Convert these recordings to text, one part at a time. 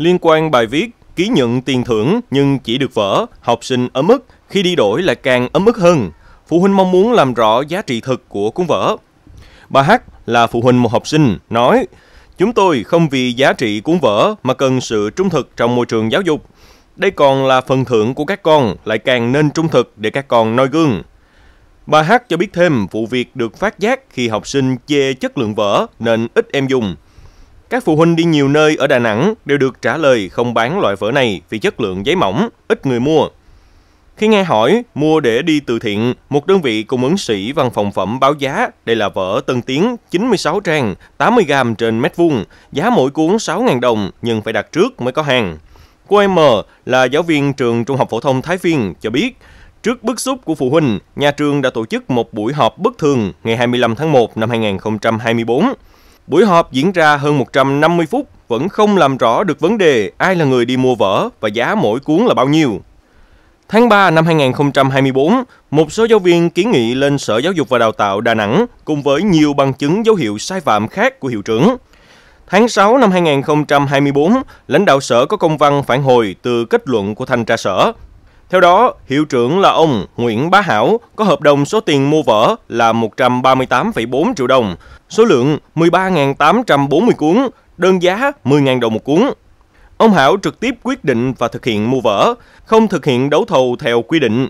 liên quan bài viết ký nhận tiền thưởng nhưng chỉ được vỡ, học sinh ấm ức, khi đi đổi lại càng ấm ức hơn. Phụ huynh mong muốn làm rõ giá trị thực của cuốn vở. Bà hát là phụ huynh một học sinh, nói Chúng tôi không vì giá trị cuốn vở mà cần sự trung thực trong môi trường giáo dục. Đây còn là phần thưởng của các con, lại càng nên trung thực để các con noi gương. Bà hát cho biết thêm vụ việc được phát giác khi học sinh chê chất lượng vở nên ít em dùng – các phụ huynh đi nhiều nơi ở Đà Nẵng đều được trả lời không bán loại vở này vì chất lượng giấy mỏng, ít người mua. Khi nghe hỏi mua để đi từ thiện, một đơn vị cung ứng sĩ văn phòng phẩm báo giá đây là vở Tân Tiến 96 trang, 80 gram trên mét vuông, giá mỗi cuốn 6.000 đồng nhưng phải đặt trước mới có hàng. Cô M là giáo viên trường Trung học phổ thông Thái Phiên cho biết, trước bức xúc của phụ huynh, nhà trường đã tổ chức một buổi họp bất thường ngày 25 tháng 1 năm 2024 Buổi họp diễn ra hơn 150 phút vẫn không làm rõ được vấn đề ai là người đi mua vở và giá mỗi cuốn là bao nhiêu. Tháng 3 năm 2024, một số giáo viên kiến nghị lên Sở Giáo dục và Đào tạo Đà Nẵng cùng với nhiều bằng chứng dấu hiệu sai phạm khác của hiệu trưởng. Tháng 6 năm 2024, lãnh đạo sở có công văn phản hồi từ kết luận của thanh tra sở theo đó, hiệu trưởng là ông Nguyễn Bá Hảo có hợp đồng số tiền mua vở là 138,4 triệu đồng, số lượng 13.840 cuốn, đơn giá 10.000 đồng một cuốn. Ông Hảo trực tiếp quyết định và thực hiện mua vở, không thực hiện đấu thầu theo quy định.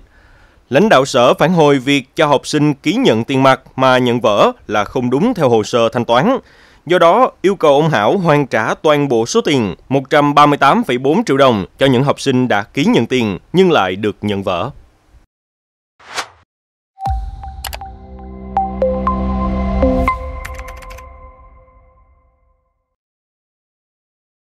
Lãnh đạo sở phản hồi việc cho học sinh ký nhận tiền mặt mà nhận vở là không đúng theo hồ sơ thanh toán. Do đó, yêu cầu ông Hảo hoàn trả toàn bộ số tiền 138,4 triệu đồng cho những học sinh đã ký nhận tiền nhưng lại được nhận vở.